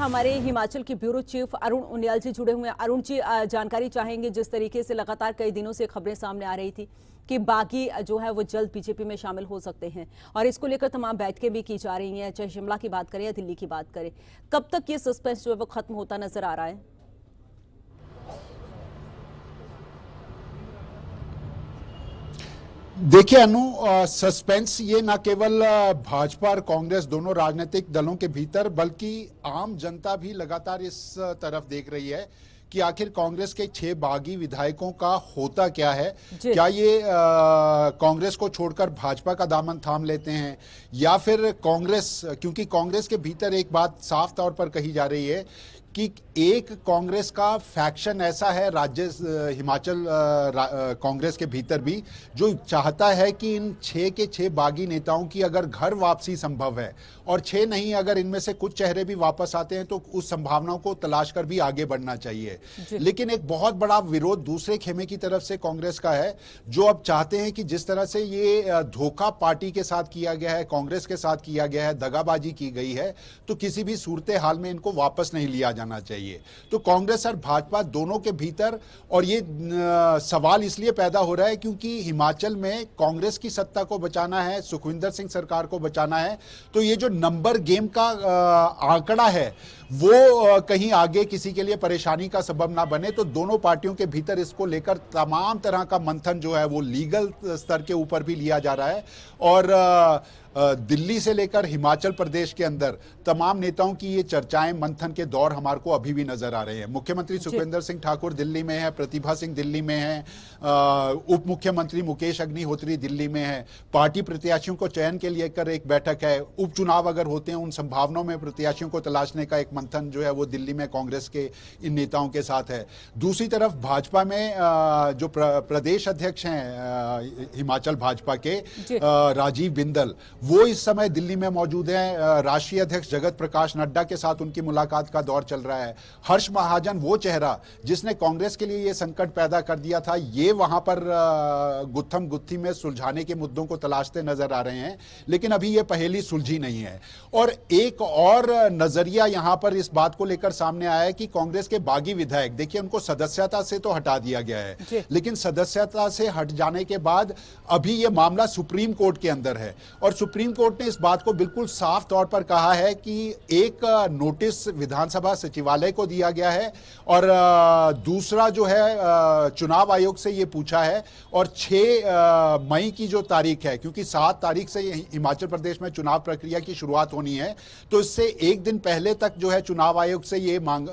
हमारे हिमाचल के bureau chief Arun Uniyal ji जुड़े हुए हैं अरुण जी जानकारी चाहेंगे जिस तरीके से लगातार कई दिनों से खबरें सामने आ रही थी कि बागी जो है वो जल्द बीजेपी में शामिल हो सकते हैं और इसको लेकर तमाम बैठकें भी की जा रही हैं चाहे शिमला की बात करें या दिल्ली की बात करें कब तक ये सस्पेंस जो है वो खत्म होता नजर आ रहा है देखिए अनु सस्पेंस ये न केवल भाजपा और कांग्रेस दोनों राजनीतिक दलों के भीतर बल्कि आम जनता भी लगातार इस तरफ देख रही है कि आखिर कांग्रेस के छह बागी विधायकों का होता क्या है क्या ये कांग्रेस को छोड़कर भाजपा का दामन थाम लेते हैं या फिर कांग्रेस क्योंकि कांग्रेस के भीतर एक बात साफ तौर पर कही जा रही है कि एक कांग्रेस का फैक्शन ऐसा है राज्य हिमाचल कांग्रेस के भीतर भी जो चाहता है कि इन छः के छः बागी नेताओं की अगर घर वापसी संभव है और छः नहीं अगर इनमें से कुछ चेहरे भी वापस आते हैं तो उस संभावनाओं को तलाश कर भी आगे बढ़ना चाहिए लेकिन एक बहुत बड़ा विरोध दूसरे खेमे की तरफ से कांग्रेस का है जो अब चाहते हैं कि जिस तरह से ये धोखा पार्टी के साथ किया गया है कांग्रेस के साथ किया गया है दगाबाजी की गई है तो किसी भी सूरत हाल में इनको वापस नहीं लिया जाए जाना चाहिए तो कांग्रेस और भाजपा दोनों के भीतर और ये सवाल इसलिए पैदा हो रहा है क्योंकि हिमाचल में कांग्रेस की सत्ता को बचाना है सुखविंदर सिंह सरकार को बचाना है तो ये जो नंबर गेम का आंकड़ा है वो कहीं आगे किसी के लिए परेशानी का सबब ना बने तो दोनों पार्टियों के भीतर इसको लेकर तमाम तरह का मंथन जो है वो लीगल स्तर के ऊपर भी लिया जा रहा है और दिल्ली से लेकर हिमाचल प्रदेश के अंदर तमाम नेताओं की ये चर्चाएं मंथन के दौर हमारे को अभी भी नजर आ रहे हैं मुख्यमंत्री सुखेंद्र सिंह ठाकुर दिल्ली में है प्रतिभा सिंह दिल्ली में है उप मुख्यमंत्री मुकेश अग्निहोत्री दिल्ली में है पार्टी प्रत्याशियों को चयन के लिए कर एक बैठक है उपचुनाव अगर होते हैं उन संभावनाओं में प्रत्याशियों को तलाशने का एक मंथन जो है वो दिल्ली में कांग्रेस के इन नेताओं के साथ है दूसरी तरफ भाजपा में जो प्रदेश अध्यक्ष हैं हिमाचल भाजपा के राजीव बिंदल वो इस समय दिल्ली में मौजूद हैं राष्ट्रीय अध्यक्ष जगत प्रकाश नड्डा के साथ उनकी मुलाकात का दौर चल रहा है हर्ष महाजन वो चेहरा जिसने कांग्रेस के लिए ये संकट पैदा कर दिया था ये वहां पर गुत्थम गुत्थी में सुलझाने के मुद्दों को तलाशते नजर आ रहे हैं लेकिन अभी ये पहेली सुलझी नहीं है और एक और नजरिया यहां पर इस बात को लेकर सामने आया है कि कांग्रेस के बागी विधायक देखिए उनको सदस्यता से तो हटा दिया गया है लेकिन सदस्यता से हट जाने के बाद अभी ये मामला सुप्रीम कोर्ट के अंदर है और सुप्रीम कोर्ट ने इस बात को बिल्कुल साफ तौर पर कहा है कि एक नोटिस विधानसभा सचिवालय को दिया गया है और दूसरा जो है चुनाव आयोग से ये पूछा है और 6 मई की जो तारीख है क्योंकि 7 तारीख से हिमाचल प्रदेश में चुनाव प्रक्रिया की शुरुआत होनी है तो इससे एक दिन पहले तक जो है चुनाव आयोग से ये मांग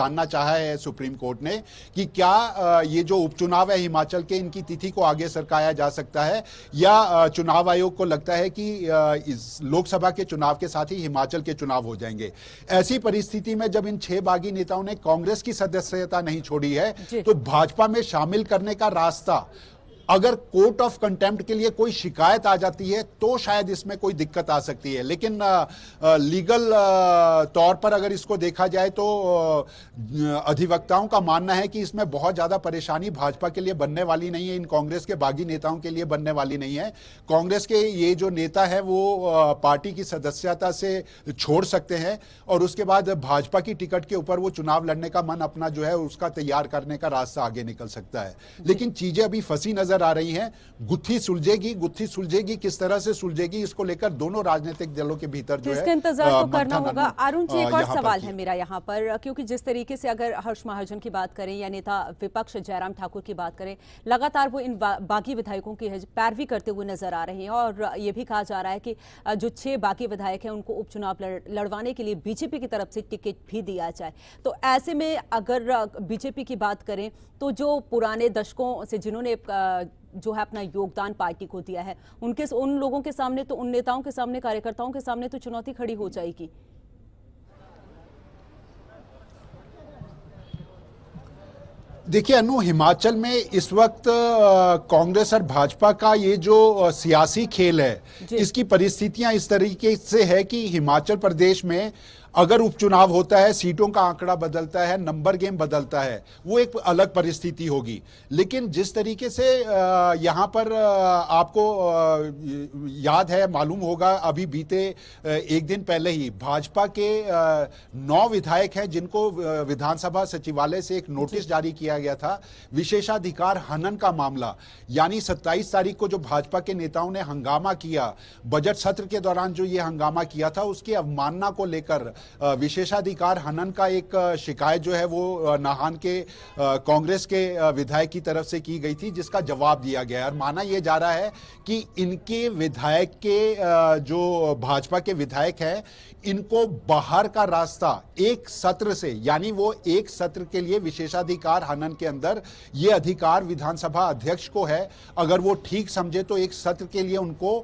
जानना चाह है सुप्रीम कोर्ट ने कि क्या ये जो उपचुनाव है हिमाचल के इनकी तिथि को आगे सरकाया जा सकता है या चुनाव आयोग को लगता है कि इस लोकसभा के चुनाव के साथ ही हिमाचल के चुनाव हो जाएंगे ऐसी परिस्थिति में जब इन छह बागी नेताओं ने कांग्रेस की सदस्यता नहीं छोड़ी है तो भाजपा में शामिल करने का रास्ता अगर कोर्ट ऑफ कंटेम्प्ट के लिए कोई शिकायत आ जाती है तो शायद इसमें कोई दिक्कत आ सकती है लेकिन आ, लीगल तौर पर अगर इसको देखा जाए तो अधिवक्ताओं का मानना है कि इसमें बहुत ज़्यादा परेशानी भाजपा के लिए बनने वाली नहीं है इन कांग्रेस के बागी नेताओं के लिए बनने वाली नहीं है कांग्रेस के ये जो नेता है वो पार्टी की सदस्यता से छोड़ सकते हैं और उसके बाद भाजपा की टिकट के ऊपर वो चुनाव लड़ने का मन अपना जो है उसका तैयार करने का रास्ता आगे निकल सकता है लेकिन चीज़ें अभी फंसी नजर नजर आ रही हैं गुत्थी सुलझेगी गुत्थी सुलझेगी किस तरह से सुलझेगी इसको लेकर दोनों राजनीतिक दलों के भीतर जो है इंतजार तो करना होगा अरुण जी एक और सवाल है मेरा यहाँ पर क्योंकि जिस तरीके से अगर हर्ष महाजन की बात करें या नेता विपक्ष जयराम ठाकुर की बात करें लगातार वो इन बाकी विधायकों की पैरवी करते हुए नजर आ रहे हैं और ये भी कहा जा रहा है कि जो छह बाकी विधायक हैं उनको उपचुनाव लड़वाने के लिए बीजेपी की तरफ से टिकट भी दिया जाए तो ऐसे में अगर बीजेपी की बात करें तो जो पुराने दशकों से जिन्होंने जो है अपना योगदान पार्टी को दिया है उनके उन लोगों के सामने तो उन नेताओं के सामने कार्यकर्ताओं के सामने तो चुनौती खड़ी हो जाएगी देखिए अनु हिमाचल में इस वक्त कांग्रेस और भाजपा का ये जो सियासी खेल है इसकी परिस्थितियां इस तरीके से है कि हिमाचल प्रदेश में अगर उपचुनाव होता है सीटों का आंकड़ा बदलता है नंबर गेम बदलता है वो एक अलग परिस्थिति होगी लेकिन जिस तरीके से यहाँ पर आपको याद है मालूम होगा अभी बीते एक दिन पहले ही भाजपा के नौ विधायक हैं जिनको विधानसभा सचिवालय से एक नोटिस जारी किया गया था विशेषाधिकार हनन का मामला यानी सत्ताईस तारीख को जो भाजपा के नेताओं ने हंगामा किया बजट सत्र के दौरान जो ये हंगामा किया था उसकी अवमानना को लेकर विशेषाधिकार हनन का एक शिकायत जो है वो नाहान के कांग्रेस के विधायक की तरफ से की गई थी जिसका जवाब दिया गया और माना यह जा रहा है कि इनके विधायक के जो भाजपा के विधायक हैं इनको बाहर का रास्ता एक सत्र से यानी वो एक सत्र के लिए विशेषाधिकार हनन के अंदर ये अधिकार विधानसभा अध्यक्ष को है अगर वो ठीक समझे तो एक सत्र के लिए उनको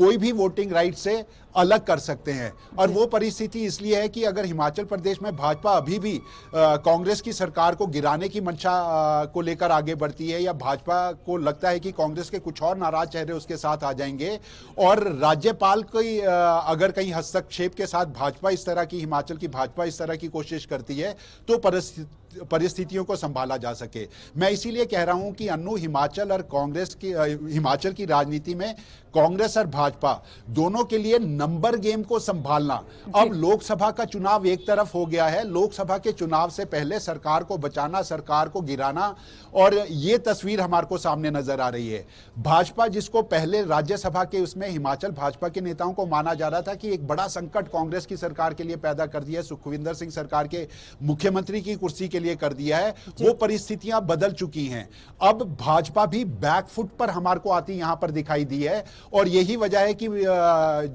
कोई भी वोटिंग राइट से अलग कर सकते हैं और वो परिस्थिति इसलिए है कि अगर हिमाचल प्रदेश में भाजपा अभी भी कांग्रेस की सरकार को गिराने की मंशा को लेकर आगे बढ़ती है या भाजपा को लगता है कि कांग्रेस के कुछ और नाराज चेहरे उसके साथ आ जाएंगे और राज्यपाल कोई अगर कहीं हस्तक्षेप के साथ भाजपा इस तरह की हिमाचल की भाजपा इस तरह की कोशिश करती है तो परिस्थिति परिस्थितियों को संभाला जा सके मैं इसीलिए कह रहा हूं कि अनु हिमाचल और कांग्रेस की हिमाचल की राजनीति में कांग्रेस और भाजपा दोनों के लिए नंबर गेम को संभालना अब लोकसभा का चुनाव एक तरफ हो गया है लोकसभा के चुनाव से पहले सरकार को बचाना सरकार को गिराना और ये तस्वीर हमारे को सामने नजर आ रही है भाजपा जिसको पहले राज्यसभा के उसमें हिमाचल भाजपा के नेताओं को माना जा रहा था कि एक बड़ा संकट कांग्रेस की सरकार के लिए पैदा कर दिया सुखविंदर सिंह सरकार के मुख्यमंत्री की कुर्सी के लिए कर दिया है वो परिस्थितियां बदल चुकी हैं अब भाजपा भी बैकफुट पर हमारे को आती यहां पर दिखाई दी है और यही वजह है कि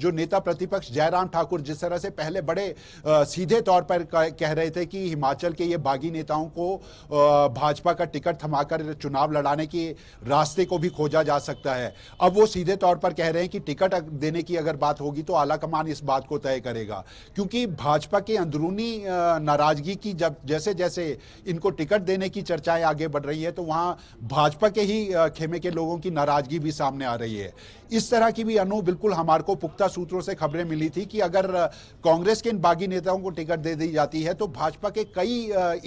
जो नेता प्रतिपक्ष जयराम ठाकुर जिस तरह से पहले बड़े सीधे तौर पर कह रहे थे कि हिमाचल के ये बागी नेताओं को भाजपा का टिकट थमाकर चुनाव लड़ाने के रास्ते को भी खोजा जा सकता है अब वो सीधे तौर पर कह रहे हैं कि टिकट देने की अगर बात होगी तो आला कमान इस बात को तय करेगा क्योंकि भाजपा के अंदरूनी नाराजगी की जब जैसे जैसे इनको टिकट देने की चर्चाएं आगे बढ़ रही है तो वहाँ भाजपा के ही खेमे के लोगों की नाराजगी भी सामने आ रही है इस तरह की भी अनु बिल्कुल हमार को पुख्ता सूत्रों से खबरें मिली थी कि अगर कांग्रेस के इन बागी नेताओं को टिकट दे दी जाती है तो भाजपा के कई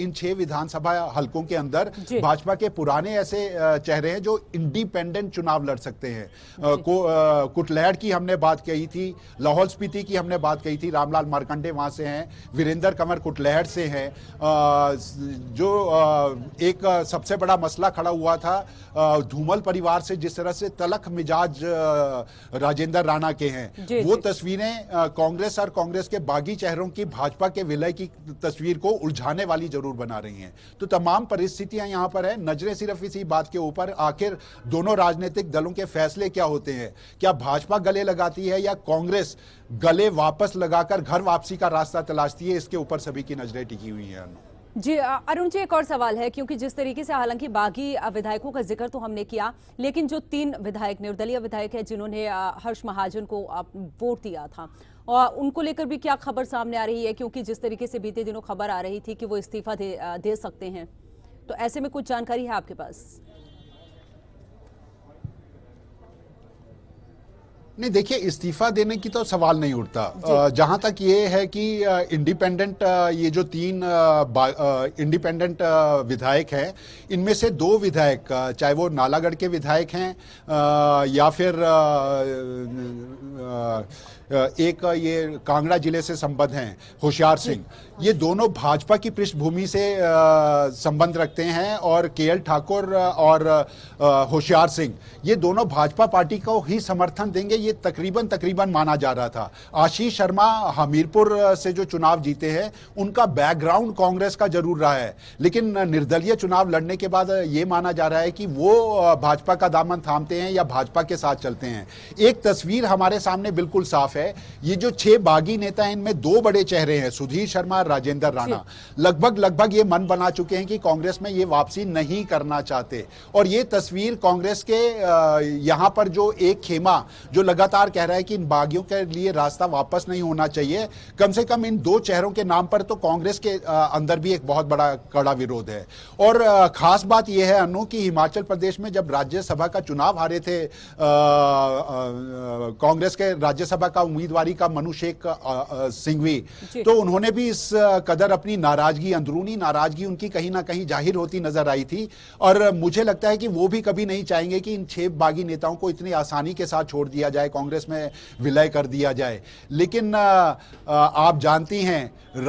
इन छह विधानसभा हलकों के अंदर भाजपा के पुराने ऐसे चेहरे हैं जो इंडिपेंडेंट चुनाव लड़ सकते हैं कुटलैड की हमने बात कही थी लाहौल स्पीति की हमने बात कही थी रामलाल मारकंडे वहां से हैं वीरेंद्र कंवर कुटलहड़ से हैं जो एक सबसे बड़ा मसला खड़ा हुआ था धूमल परिवार से जिस तरह से तलख मिजाज राजेंद्र राणा के हैं वो तस्वीरें कांग्रेस और कांग्रेस के बागी चेहरों की भाजपा के विलय की तस्वीर को उलझाने वाली जरूर बना रही हैं तो तमाम परिस्थितियां यहाँ पर है नजरें सिर्फ इसी बात के ऊपर आखिर दोनों राजनीतिक दलों के फैसले क्या होते हैं क्या भाजपा गले लगाती है या कांग्रेस गले वापस लगाकर घर वापसी का रास्ता तलाशती है इसके ऊपर सभी की नजरें टिकी हुई हैं जी अरुण जी एक और सवाल है क्योंकि जिस तरीके से हालांकि बागी विधायकों का जिक्र तो हमने किया लेकिन जो तीन विधायक निर्दलीय विधायक है जिन्होंने हर्ष महाजन को वोट दिया था और उनको लेकर भी क्या खबर सामने आ रही है क्योंकि जिस तरीके से बीते दिनों खबर आ रही थी कि वो इस्तीफा दे, दे सकते हैं तो ऐसे में कुछ जानकारी है आपके पास नहीं देखिए इस्तीफा देने की तो सवाल नहीं उठता जहां तक ये है कि इंडिपेंडेंट ये जो तीन इंडिपेंडेंट विधायक हैं इनमें से दो विधायक चाहे वो नालागढ़ के विधायक हैं या फिर एक ये कांगड़ा जिले से संबद्ध हैं होशियार सिंह ये दोनों भाजपा की पृष्ठभूमि से संबंध रखते हैं और के ठाकुर और होशियार सिंह ये दोनों भाजपा पार्टी को ही समर्थन देंगे ये तकरीबन तकरीबन माना जा रहा था आशीष शर्मा हमीरपुर से जो चुनाव जीते हैं उनका बैकग्राउंड कांग्रेस का जरूर रहा है लेकिन निर्दलीय चुनाव लड़ने के बाद ये माना जा रहा है कि वो भाजपा का दामन थामते हैं या भाजपा के साथ चलते हैं एक तस्वीर हमारे सामने बिल्कुल साफ है है ये जो छह बागी नेता हैं इनमें दो बड़े चेहरे हैं सुधीर शर्मा और राजेंद्र राणा लगभग लगभग ये मन बना चुके हैं कि कांग्रेस में ये वापसी नहीं करना चाहते और ये तस्वीर कांग्रेस के यहाँ पर जो एक खेमा जो लगातार कह रहा है कि इन बागियों के लिए रास्ता वापस नहीं होना चाहिए कम से कम इन दो चेहरों के नाम पर तो कांग्रेस के अंदर भी एक बहुत बड़ा कड़ा विरोध है और खास बात यह है अनु कि हिमाचल प्रदेश में जब राज्यसभा का चुनाव हारे थे कांग्रेस के राज्यसभा का उम्मीदवारी का मनु शेख सिंघवी तो उन्होंने भी इस कदर अपनी नाराजगी अंदरूनी नाराजगी उनकी कहीं ना कहीं जाहिर होती नजर आई थी और मुझे लगता है कि वो भी कभी नहीं चाहेंगे कि इन छेप बागी नेताओं को इतनी आसानी के साथ छोड़ दिया जाए कांग्रेस में विलय कर दिया जाए लेकिन आप जानती हैं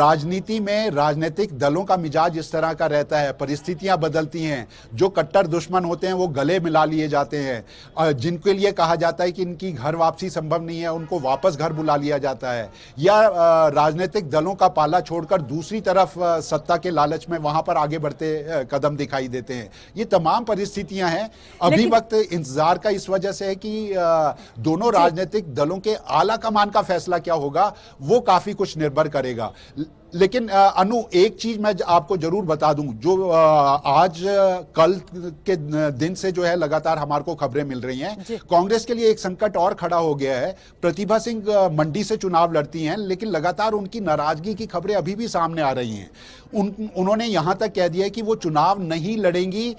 राजनीति में राजनीतिक दलों का मिजाज इस तरह का रहता है परिस्थितियां बदलती हैं जो कट्टर दुश्मन होते हैं वो गले मिला लिए जाते हैं जिनके लिए कहा जाता है कि इनकी घर वापसी संभव नहीं है उनको वापस वापस घर बुला लिया जाता है या राजनीतिक दलों का पाला छोड़कर दूसरी तरफ सत्ता के लालच में वहां पर आगे बढ़ते कदम दिखाई देते हैं ये तमाम परिस्थितियां हैं अभी वक्त इंतजार का इस वजह से है कि दोनों राजनीतिक दलों के आला कमान का फैसला क्या होगा वो काफी कुछ निर्भर करेगा लेकिन अनु एक चीज मैं आपको जरूर बता दूं जो आज कल के दिन से जो है लगातार हमारे को खबरें मिल रही हैं कांग्रेस के लिए एक संकट और खड़ा हो गया है प्रतिभा सिंह मंडी से चुनाव लड़ती हैं लेकिन लगातार उनकी नाराजगी की खबरें अभी भी सामने आ रही हैं उन उन्होंने यहां तक कह दिया कि वो चुनाव नहीं लड़ेंगी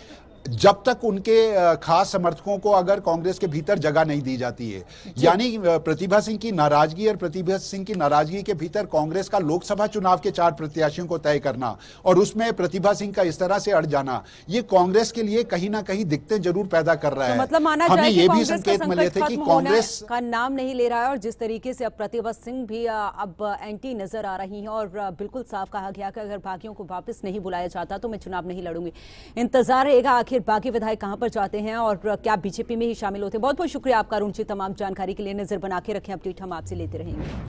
जब तक उनके खास समर्थकों को अगर कांग्रेस के भीतर जगह नहीं दी जाती है यानी प्रतिभा सिंह की नाराजगी और प्रतिभा सिंह की नाराजगी के भीतर कांग्रेस का लोकसभा चुनाव के चार प्रत्याशियों को तय करना और उसमें प्रतिभा सिंह का इस तरह से अड़ जाना ये कांग्रेस के लिए कहीं ना कहीं दिक्कतें जरूर पैदा कर रहा तो है तो मतलब माना हमें ये भी संकेत मिले थे कि कांग्रेस का नाम नहीं ले रहा है और जिस तरीके से अब प्रतिभा सिंह भी अब एंटी नजर आ रही है और बिल्कुल साफ कहा गया कि अगर बाकियों को वापस नहीं बुलाया जाता तो मैं चुनाव नहीं लड़ूंगी इंतजार रहेगा आखिर आखिर बाकी विधायक कहां पर जाते हैं और क्या बीजेपी में ही शामिल होते हैं बहुत बहुत शुक्रिया आपका रुचि तमाम जानकारी के लिए नजर बना के रखें अपडेट हम आपसे लेते रहेंगे